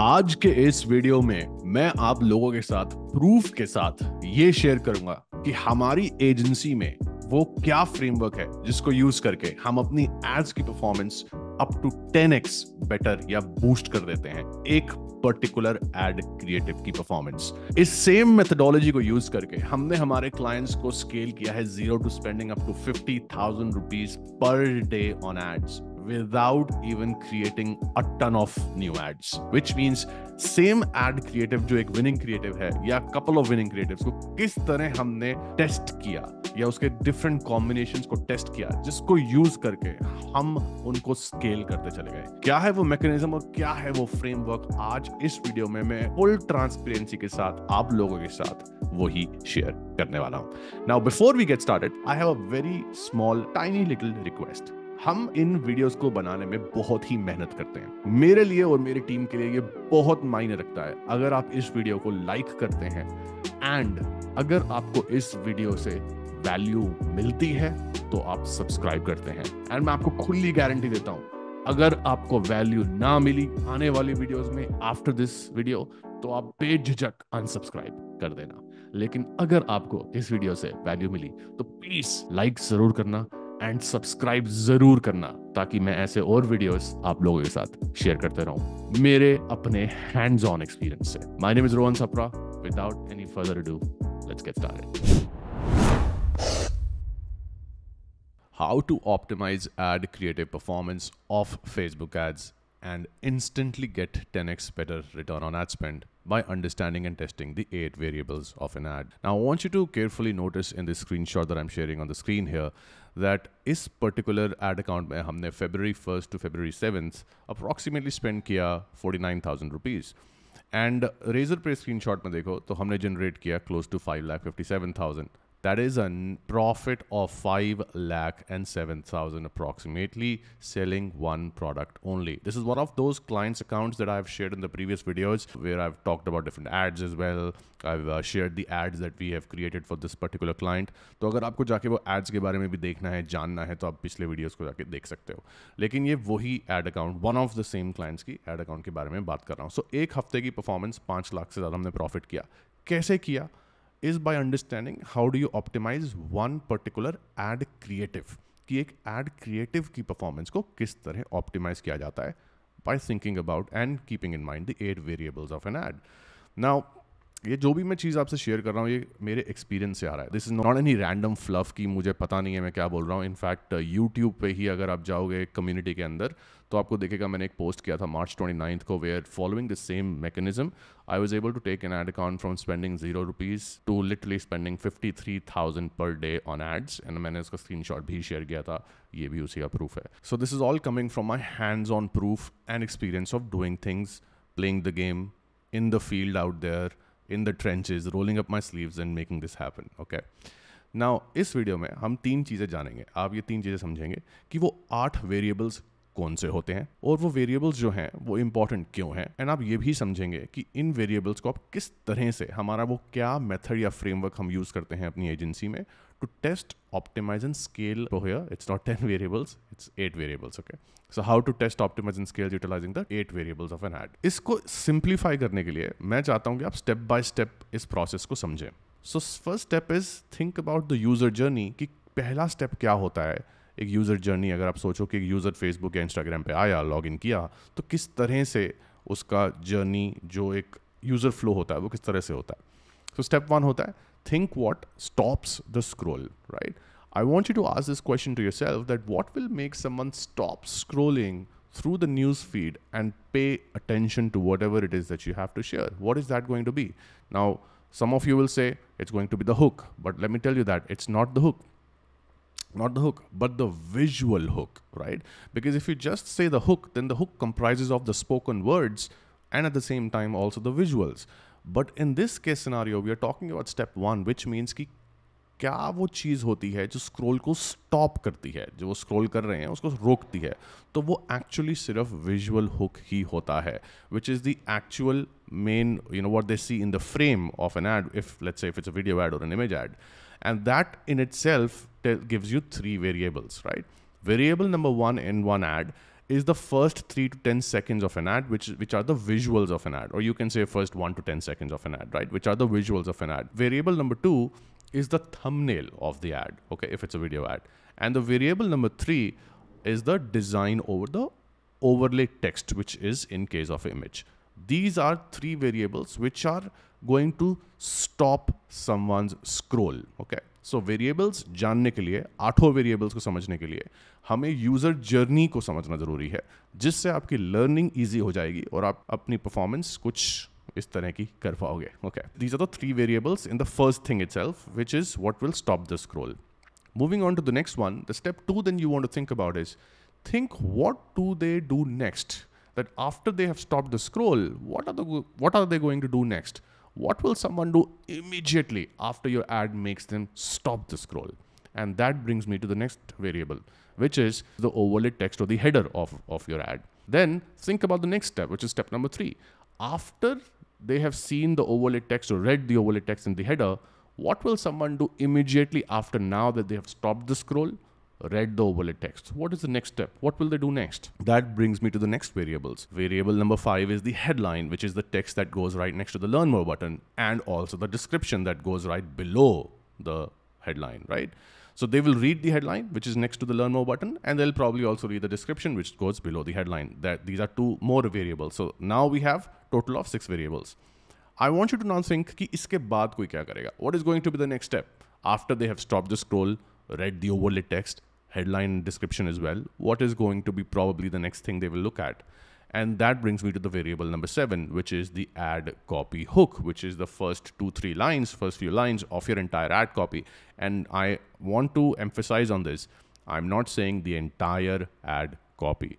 आज के इस वीडियो में मैं आप लोगों के साथ प्रूफ के साथ ये शेयर करूंगा कि हमारी एजेंसी में वो क्या फ्रेमवर्क है जिसको यूज करके हम अपनी एड्स की performance up to 10x better या बूस्ट कर देते हैं एक पर्टिकुलर एड क्रिएटिव की परफॉर्मेंस इस सेम मेथडोलॉजी को यूज करके हमने हमारे क्लाइंट्स को स्केल किया है zero to spending up to fifty thousand rupees per day on ads without even creating a ton of new ads which means same ad creative जो एक विनिंग क्रिएटिव है या कपल ऑफ विनिंग क्रिएटिव्स को किस तरह हमने test किया या उसके डिफरेंट कॉम्बिनेशन को टेस्ट किया जिसको यूज करके हम उनको स्केल करते चले गए क्या है वो मैकेनिज्म और क्या है वो फ्रेमवर्क आज इस वीडियो में मैं फुल ट्रांसपेरेंसी के साथ आप लोगों के साथ वही शेयर करने वाला हूं now before we get started I have a very small tiny little request हम इन वीडियोस को बनाने में बहुत ही मेहनत करते हैं मेरे लिए और मेरी टीम के लिए ये बहुत मायने रखता है अगर आप इस वीडियो को लाइक करते हैं एंड अगर आपको इस वीडियो से वैल्यू मिलती है तो आप सब्सक्राइब करते हैं एंड मैं आपको खुली गारंटी देता हूं अगर आपको वैल्यू ना मिली आने वाली वीडियोस में आफ्टर दिस वीडियो तो आप बेझिझक अनसब्सक्राइब कर देना लेकिन अगर आपको इस वीडियो से वैल्यू मिली तो प्लीज लाइक जरूर करना एंड सब्सक्राइब जरूर करना ताकि मैं ऐसे और वीडियोस आप लोगों के साथ शेयर करते रहूं मेरे अपने हैंड्स ऑन एक्सपीरियंस से my name is Rohan Sapra without any further do let's get started how to optimise ad creative performance of Facebook ads and instantly get 10x better return on ad spend by understanding and testing the eight variables of an ad. Now, I want you to carefully notice in this screenshot that I'm sharing on the screen here that this particular ad account, mein eh, humne February 1st to February 7th, approximately spent kia 49,000 rupees. And Razorpay screenshot, we generated close to 5 lakh 5,57,000 That is a profit of 5 lakh and 7,000 approximately selling one product only. This is one of those clients accounts that I've shared in the previous videos where I've talked about different ads as well. I've uh, shared the ads that we have created for this particular client. तो अगर आपको जाके वो ads ke bare mein bhi dekhna hai janna hai to aap pichle videos को जाके dekh sakte ho lekin ye wahi ad account one of the same clients ki ad account ke bare mein baat kar raha hu so, ek hafte ki performance 5 lakh se zyada humne profit kiya कैसे किया is by understanding how do you optimise one particular ad creative कि एक add creative की performance को किस तरह optimise किया जाता है by thinking about and keeping in mind the eight variables of an ad now ये जो भी मैं चीज़ आपसे शेयर कर रहा हूँ ये मेरे एक्सपीरियंस से आ रहा है this is not any random fluff की मुझे पता नहीं है मैं क्या बोल रहा हूँ इनफैक्ट यूट्यूब uh, पे ही अगर आप जाओगे कम्युनिटी के अंदर तो आपको देखेगा मैंने एक पोस्ट किया था मार्च ट्वेंटी नाइन्थ को where following the same mechanism I was able to take an ad account from spending zero rupees to literally spending fifty three thousand per day on ads and मैंने उसका screen shot भी share किया था ये भी उसी का proof है so this is all coming from my hands on proof and experience of doing things playing the game in the field out there in the trenches rolling up my sleeve and making this happen okay now इस video में हम तीन चीज़ें जानेंगे आप ये तीन चीज़ें समझेंगे कि वो आठ वेरिएबल्स कौन से होते हैं और वो वेरिएबल्स जो हैं वो इम्पॉर्टेंट क्यों हैं एंड आप ये भी समझेंगे कि इन वेरिएबल्स को आप किस तरह से हमारा वो क्या मेथड या फ्रेमवर्क हम यूज़ करते हैं अपनी एजेंसी में to test optimise and scale it's not ten variables it's eight variables okay so how to test optimise and scale utilising the eight variables of an ad इसको simplify करने के लिए मैं चाहता हूँ कि आप स्टेप बाय स्टेप इस प्रोसेस को समझें so first step is think about the user journey कि पहला स्टेप क्या होता है एक यूज़र जर्नी अगर आप सोचो कि यूज़र फेसबुक या इंस्टाग्राम पर आया लॉग इन किया तो किस तरह से उसका जर्नी जो एक यूज़र फ्लो होता है वो किस तरह से होता है सो स्टेप वन होता है think what stops the scroll right I want you to ask this question to your self that what will make some someone stop scrolling through the news feed and pay attention to whatever it is that you have to share what is that going to be now some of you will say it's going to be the hook but let me tell you that it's not the hook not the hook but the visual hook right because if you just say the hook then the hook comprises of the spoken words and at the same time also the visuals but in this case scenario we are talking about step 1 which means ki क्या वो चीज़ होती है जो scroll को stop करती है जो वो स्क्रॉल कर रहे हैं उसको रोकती है तो वो एक्चुअली सिर्फ विजुअल हुक ही होता है which is the actual main you know what they see in the frame of an ad if let's say if it's a video ad और an image ad and that in itself gives you three variables right variable number one in one ad is the first three to 10 seconds of an ad, which, which are the visuals of an ad, or you can say first one to 10 seconds of an ad, right? Which are the visuals of an ad. Variable number two is the thumbnail of the ad, okay, if it's a video ad. And the variable number three is the design over the overlay text, which is in case of image. These are three variables which are going to stop someone scroll okay so variables जानने के लिए आठों variables को समझने के लिए हमें user journey को समझना ज़रूरी है जिससे आपकी लर्निंग ईजी हो जाएगी और आप अपनी परफॉर्मेंस कुछ इस तरह की कर पाओगे okay these are the three variables in the first thing it self which is what will stop the scroll moving on to the next one the step two then you want think about is think what to they do next that after they have stop the scroll what are the what are they going to do what will someone do immediately after your ad makes them stop the scroll? And that brings me to the next variable, which is the overlay text or the header of, of your ad. Then think about the next step, which is step number three. After they have seen the overlay text or read the overlay text in the header, what will someone do immediately after now that they have stopped the scroll? read the overlay text. What is the next step? What will they do next? That brings me to the next variables. Variable number five is the headline, which is the text that goes right next to the learn more button and also the description that goes right below the headline, right? So they will read the headline, which is next to the learn more button, and they'll probably also read the description, which goes below the headline. That these are two more variables. So now we have total of six variables. I want you to now think कि इसके बाद What is going to be the next step after they have stopped the scroll? read the overlay text, headline, description as well, what is going to be probably the next thing they will look at. And that brings me to the variable number seven, which is the ad copy hook, which is the first two, three lines, first few lines of your entire ad copy. And I want to emphasize on this I'm not saying the entire ad copy.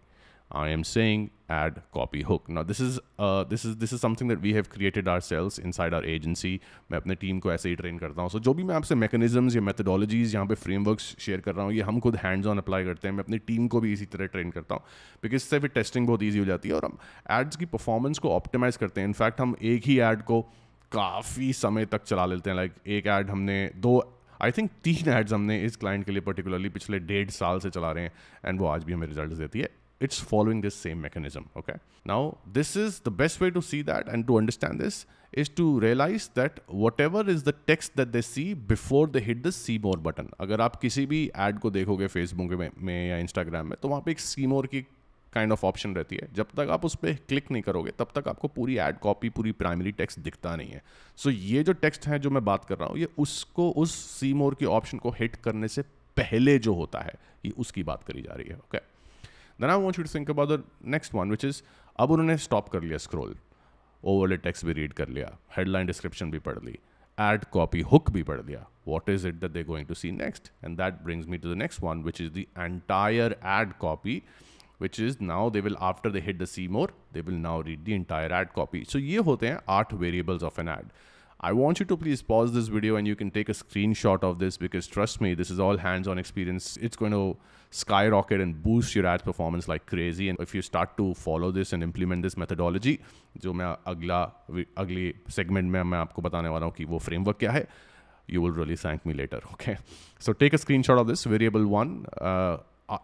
I am saying add copy hook. Now this is uh, this is this is something that we have created ourselves inside our agency. मैं अपने team को ऐसे ही train करता हूँ सो so, जो भी मैं आपसे मैकेनिज्म्स या मेथडोलॉजीज यहाँ पे फ्रेमवर्क्स शेयर कर रहा हूँ ये हम खुद हैंड्स ऑन अप्लाई करते हैं मैं अपनी टीम को भी इसी तरह ट्रेन करता हूँ बिकॉज इससे फिर टेस्टिंग बहुत ईजी हो जाती है और हम एड्स की परफॉर्मेंस को ऑप्टिमाइज़ करते हैं इनफैक्ट हम एक ही ऐड को काफ़ी समय तक चला लेते हैं लाइक like, एक ऐड हमने दो आई थिंक तीन एड्स हमने इस क्लाइंट के लिए पर्टिकुलरली पिछले डेढ़ साल से चला रहे हैं एंड वो आज भी हमें रिजल्ट देती है it's following this same mechanism okay now this is the best way to see that and to understand this is to realize that whatever is the text that they see before they hit the see more button agar aap kisi bhi ad ko dekhoge Facebook mein में या Instagram mein to wahan pe ek see more ki kind of option रहती है जब तक आप उस पर click नहीं करोगे तब तक आपको पूरी एड कॉपी पूरी प्राइमरी टेक्स्ट दिखता नहीं है सो so, ये जो टेक्स्ट है जो मैं बात कर रहा हूँ ये उसको उस सी मोर के ऑप्शन को हिट करने से पहले जो होता है ये उसकी बात करी जा रही है okay okay? Then I want you think about the next one which is अब उन्होंने स्टॉप कर लिया स्क्रोल ओवरले टेक्स्ट भी रीड कर लिया हेडलाइन डिस्क्रिप्शन भी पढ़ ली एड कॉपी हुक भी पढ़ लिया what is it that they going to see next and that brings me to the next one which is the entire ad copy which is now they will after the hit the see more they will now read the entire ad copy so ये होते हैं आठ variables of an ad I want you to please pause this video and you can take a screenshot of this because trust me, this is all hands-on experience. It's going to skyrocket and boost your ads performance like crazy. And if you start to follow this and implement this methodology, जो मैं अगला अगले segment में मैं आपको बताने वाला हूँ कि वो framework क्या है, you will really thank me later. Okay, so take a screenshot of this variable one. Uh,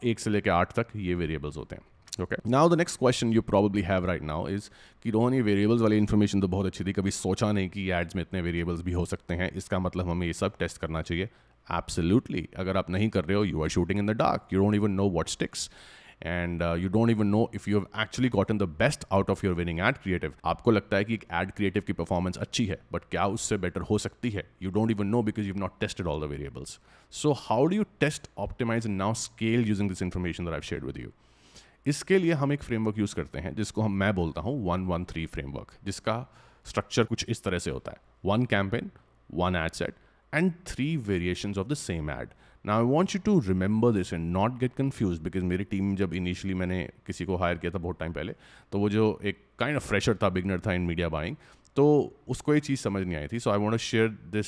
एक से लेकर आठ तक ये वेरिएबल्स होते हैं okay now the next question you probably have right now is कि रोहन ये वेरिएबल्स वाली इन्फॉर्मेशन तो बहुत अच्छी थी कभी सोचा नहीं कि एड्स में इतने वेरिएबल्स भी हो सकते हैं इसका मतलब हमें ये सब टेस्ट करना चाहिए एब्सोल्यूटली अगर आप नहीं कर रहे हो you are shooting in the dark you don't even know what sticks and you don't even know if you have actually gotten the best out of your winning ad creative आपको लगता है कि एक एड क्रिएटिव की performance अच्छी है but क्या उससे बेटर हो सकती है you don't even know because you not tested all the variables so how do you test optimise now scale using this information that I share with you इसके लिए हम एक फ्रेमवर्क यूज़ करते हैं जिसको हम मैं बोलता हूँ वन वन थ्री फ्रेमवर्क जिसका स्ट्रक्चर कुछ इस तरह से होता है one campaign one ad set and three variation of the same ad ना I want you to remember this and not get confused because मेरी टीम जब इनिशियली मैंने किसी को हायर किया था बहुत टाइम पहले तो वो जो एक काइंड ऑफ फ्रेशर था बिगनर था इन मीडिया बाइंग तो उसको ये चीज़ समझ नहीं आई थी so I want share this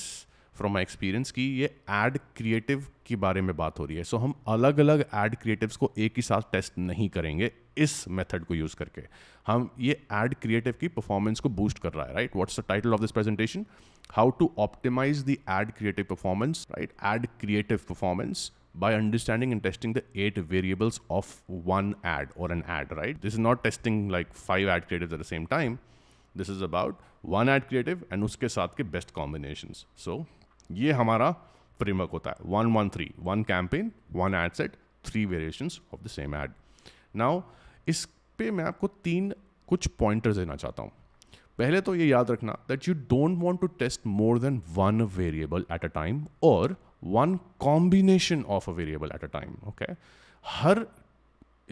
from my experience की ये एड क्रिएटिव के बारे में बात हो रही है सो so, हम अलग अलग एड क्रिएटिव को एक ही साथ टेस्ट नहीं करेंगे इस मेथड को यूज करके हम ये एड क्रिएटिव की परफॉर्मेंस को बूस्ट कर रहा है right what's the title of this presentation how to optimise the ad creative performance right ad creative performance by understanding and testing the eight variables of one ad और an ad right this is not testing like five ad creative at the same time this is about one ad creative and उसके साथ के best combination so ये हमारा framework होता है one one three one campaign one ad set three variation of the same ad now इस पे मैं आपको तीन कुछ पॉइंटर्स देना चाहता हूँ पहले तो ये याद रखना that you don't want to test more than one variable at a time और one combination of a variable at a time okay हर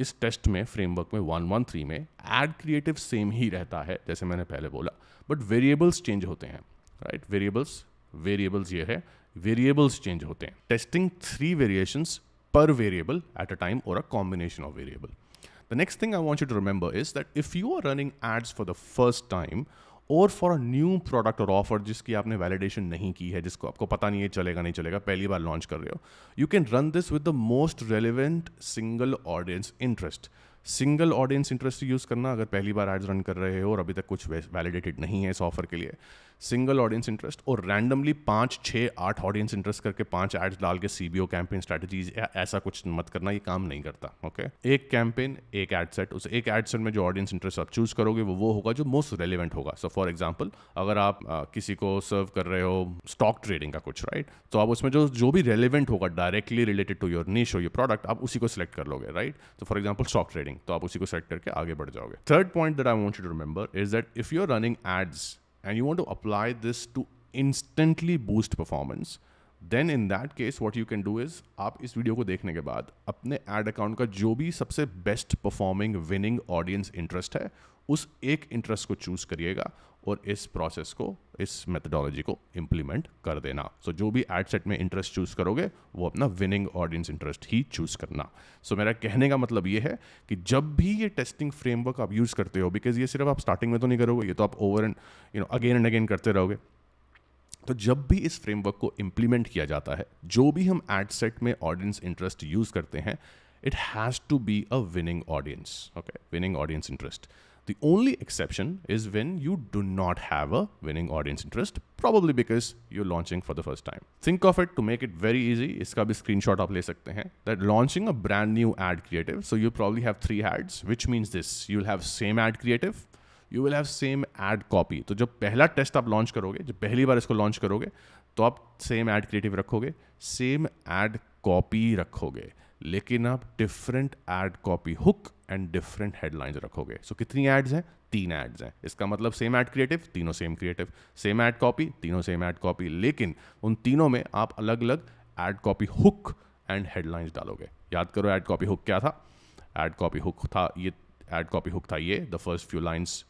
इस टेस्ट में फ्रेमवर्क में वन वन थ्री में एड क्रिएटिव सेम ही रहता है जैसे मैंने पहले बोला बट वेरिएबल्स चेंज होते हैं राइट वेरिएबल्स वेरिएबल्स ये है वेरिएबल्स चेंज होते हैं टेस्टिंग थ्री वेरिएशंस पर वेरिएबल एट अ टाइम और a combination of variable the next thing I want you to remember is that if you are running ads for the first time और for a new product और offer जिसकी आपने validation नहीं की है जिसको आपको पता नहीं है चलेगा नहीं चलेगा पहली बार लॉन्च कर रहे हो you can run this with the most relevant single audience interest single audience interest use करना अगर पहली बार एड्स रन कर रहे हो और अभी तक कुछ वैलिडेटेड नहीं है इस ऑफर के लिए सिंगल ऑडियंस इंटरेस्ट और रैंडमली पाँच छः आठ ऑडियंस इंटरेस्ट करके पांच एड्स डाल के C B O campaign strategies ऐसा कुछ मत करना ये काम नहीं करता ओके एक कैंपेन एक एड सेट उस एक एड सेट में जो ऑडियंस इंटरेस्ट आप चूज करोगे वो वो होगा जो मोस्ट रेलिवेंट होगा सो फॉर एग्जाम्पल अगर आप आ, किसी को सर्व कर रहे हो स्टॉक ट्रेडिंग का कुछ राइट right? तो आप उसमें जो जो भी रेलिवेंट होगा directly related to your niche और योर प्रोडक्ट आप उसी को सिलेक्ट कर लोगे राइट तो फॉर एग्जाम्पल स्टॉक ट्रेडिंग तो आप उसी को सिलेक्ट करके आगे बढ़ जाओगे third point that I want to remember is that if you are running ads and you want to apply this to instantly boost performance then in that case what you can do is आप इस video को देखने के बाद अपने ad account का जो भी सबसे best performing winning audience interest है उस एक इंटरेस्ट को चूज करिएगा और इस प्रोसेस को इस मेथडोलॉजी को इम्प्लीमेंट कर देना सो so, जो भी एड सेट में इंटरेस्ट चूज़ करोगे वो अपना विनिंग ऑडियंस इंटरेस्ट ही चूज़ करना सो so, मेरा कहने का मतलब ये है कि जब भी ये टेस्टिंग फ्रेमवर्क आप यूज़ करते हो बिकॉज ये सिर्फ आप स्टार्टिंग में तो नहीं करोगे ये तो आप over and you know again and again करते रहोगे तो जब भी इस फ्रेमवर्क को इम्प्लीमेंट किया जाता है जो भी हम एड सेट में ऑडियंस इंटरेस्ट यूज़ करते हैं it has to be a winning audience okay winning audience interest The only exception is when you do not have a winning audience interest, probably because you're launching for the first time. Think of it to make it very easy. इसका भी screenshot आप ले सकते हैं. That launching a brand new ad creative. So you probably have three ads, which means this. You'll have same ad creative. you will have same ad copy. तो जब पहला test आप लॉन्च करोगे जब पहली बार इसको लॉन्च करोगे तो आप सेम एड क्रिएटिव रखोगे same ad copy रखोगे लेकिन आप different ad copy hook and different headlines रखोगे सो so, कितनी एड्स हैं तीन एड्स हैं इसका मतलब सेम एड क्रिएटिव तीनों same creative same ad copy तीनों सेम एड कॉपी लेकिन उन तीनों में आप अलग अलग ad copy hook and headlines डालोगे याद करो एड कॉपी हुक क्या था एड कॉपी हुक था ये एड कॉपी हुक था ये the first few lines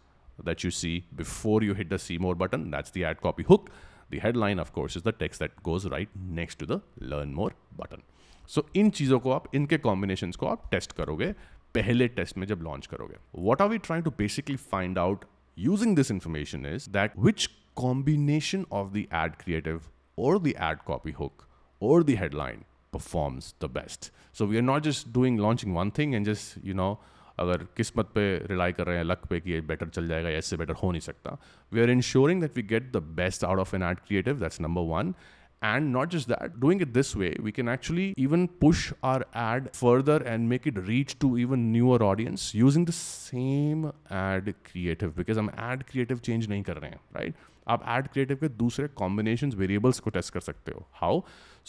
that you see before you hit the see more button that's the ad copy hook the headline of is the text that goes right next to the learn more button so इन चीज़ों को आप इनके combination को आप test करोगे पहले test में जब लॉन्च करोगे what are we try to basically find out using this information is that which combination of the ad creative और द एड कॉपी हुक और the performs the best so we are not just doing launching one thing and just you know अगर किस्मत पे rely कर रहे हैं luck पे कि ये बेटर चल जाएगा ऐसे बेटर हो नहीं सकता we are ensuring that we get the best out of an ad creative that's number one And not just that, doing it this way, we can actually even push our ad further and make it reach to even newer audience using the same ad creative because I'm ad creative change नहीं कर रहे हैं, right? आप ad creative के दूसरे combinations variables को test कर सकते हो. How?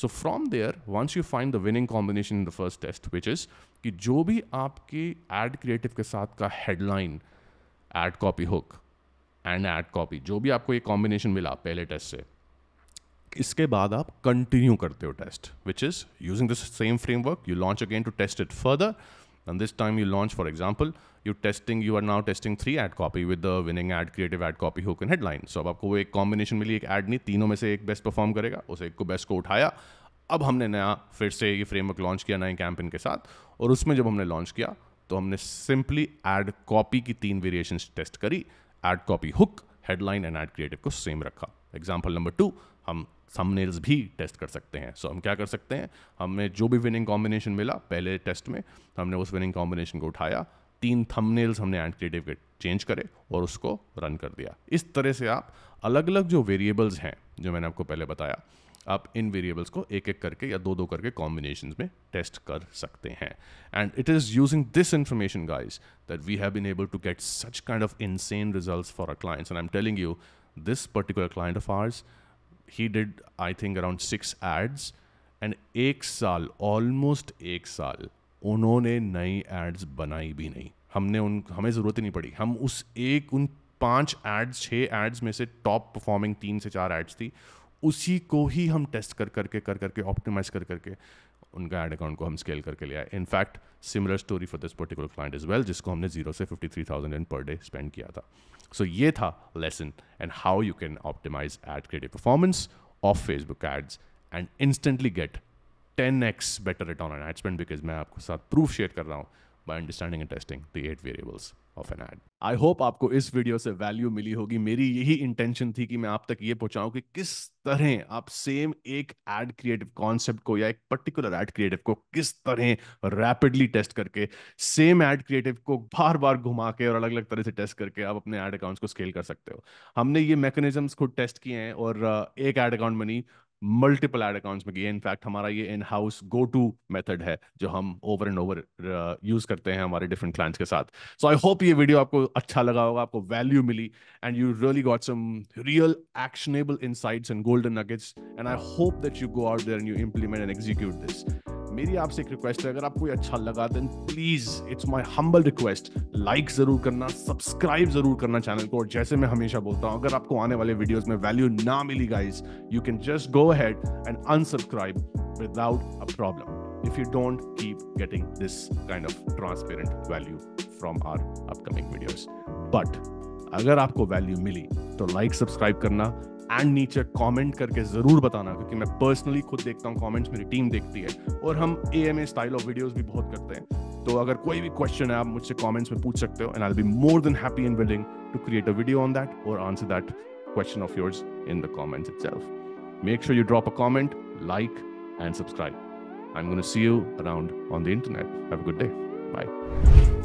So from there, once you find the winning combination in the first test, which is कि जो भी आपके ad creative के साथ का headline, ad copy hook, and ad copy, जो भी आपको ये combination मिला पहले test से, इसके बाद आप कंटिन्यू करते हो test which is using this same framework you launch again to test it further and this time you launch for example you testing you are now testing three ad copy with the winning ad creative ad copy hook and headline so अब आपको वो एक combination मिली एक add नहीं तीनों में से एक बेस्ट परफॉर्म करेगा उस एक को बेस्ट को उठाया अब हमने नया फिर से ये फ्रेमवर्क लॉन्च किया नए कैंपेन के साथ और उसमें जब हमने लॉन्च किया तो हमने सिंपली एड कॉपी की तीन वेरिएशन टेस्ट करी ad copy hook headline and ad creative को सेम रखा एग्जाम्पल नंबर टू हम थंबनेल्स भी टेस्ट कर सकते हैं सो so, हम क्या कर सकते हैं हमने जो भी विनिंग कॉम्बिनेशन मिला पहले टेस्ट में हमने उस विनिंग कॉम्बिनेशन को उठाया तीन थंबनेल्स हमने एंड क्रिएटिव के चेंज करे और उसको रन कर दिया इस तरह से आप अलग अलग जो वेरिएबल्स हैं जो मैंने आपको पहले बताया आप इन वेरिएबल्स को एक एक करके या दो दो करके कॉम्बिनेशन में टेस्ट कर सकते हैं and it is using this information guys that we have been able to get such kind of insane result for a clients and I am telling you this particular client of ours he did I think around six ads and एक साल almost एक साल उन्होंने नई ads बनाई भी नहीं हमने उन हमें ज़रूरत ही नहीं पड़ी हम उस एक उन पांच एड्स छः एड्स में से टॉप परफॉर्मिंग तीन से चार एड्स थी उसी को ही हम टेस्ट कर करके कर करके ऑप्टिमाइज कर करके उनका एड अकाउंट को हम स्केल करके लिया है in fact similar story for this particular client as well जिसको हमने जीरो से fifty three thousand and per day spend किया था सो so ये था lesson and how you can optimise ad creative performance of Facebook ads and instantly get ten X better return on ad spend because मैं आपके साथ proof share कर रहा हूँ by understanding and testing the eight variables of an add I hope आपको इस video से value मिली होगी मेरी यही इंटेंशन थी कि मैं आप तक ये पहुंचाऊं कि किस तरह आप सेम एक एड क्रिएटिव कॉन्सेप्ट को या एक पर्टिकुलर एड क्रिएटिव को किस तरह रैपिडली टेस्ट करके सेम एड क्रिएटिव को बार बार घुमा के और अलग अलग तरह से टेस्ट करके आप अपने एड अकाउंट्स को स्केल कर सकते हो हमने ये मैकेनिज्म खुद टेस्ट किए हैं और uh, एक एड अकाउंट बनी मल्टीपल एड अकाउंट्स में इनफैक्ट हमारा ये in house go to method है जो हम ओवर एंड ओवर यूज करते हैं हमारे डिफरेंट क्लाइंट्स के साथ सो आई होप ये वीडियो आपको अच्छा लगा होगा आपको वैल्यू मिली and you really got some real actionable insights and golden nuggets and I hope that you go out there and you implement and execute this मेरी आपसे एक रिक्वेस्ट है अगर आपको अच्छा लगा then please it's my humble request like जरूर करना सब्सक्राइब जरूर करना चैनल को और जैसे मैं हमेशा बोलता हूं अगर आपको आने वाले वीडियोस में वैल्यू ना मिली guys you can just go ahead and unsubscribe without a problem if you don't keep getting this kind of transparent value from our upcoming videos but अगर आपको वैल्यू मिली तो लाइक सब्सक्राइब करना and नीचे comment करके ज़रूर बताना क्योंकि मैं पर्सनली खुद देखता हूँ कमेंट्स मेरी टीम देखती है और हम A M A style of videos भी बहुत करते हैं तो अगर कोई भी क्वेश्चन है आप मुझसे कॉमेंट्स में पूछ सकते हो and I be more than happy and willing to create a video on that और answer that question of yours in the comments itself make sure you drop a comment like and subscribe I am gonna see you around on the internet a good day Bye.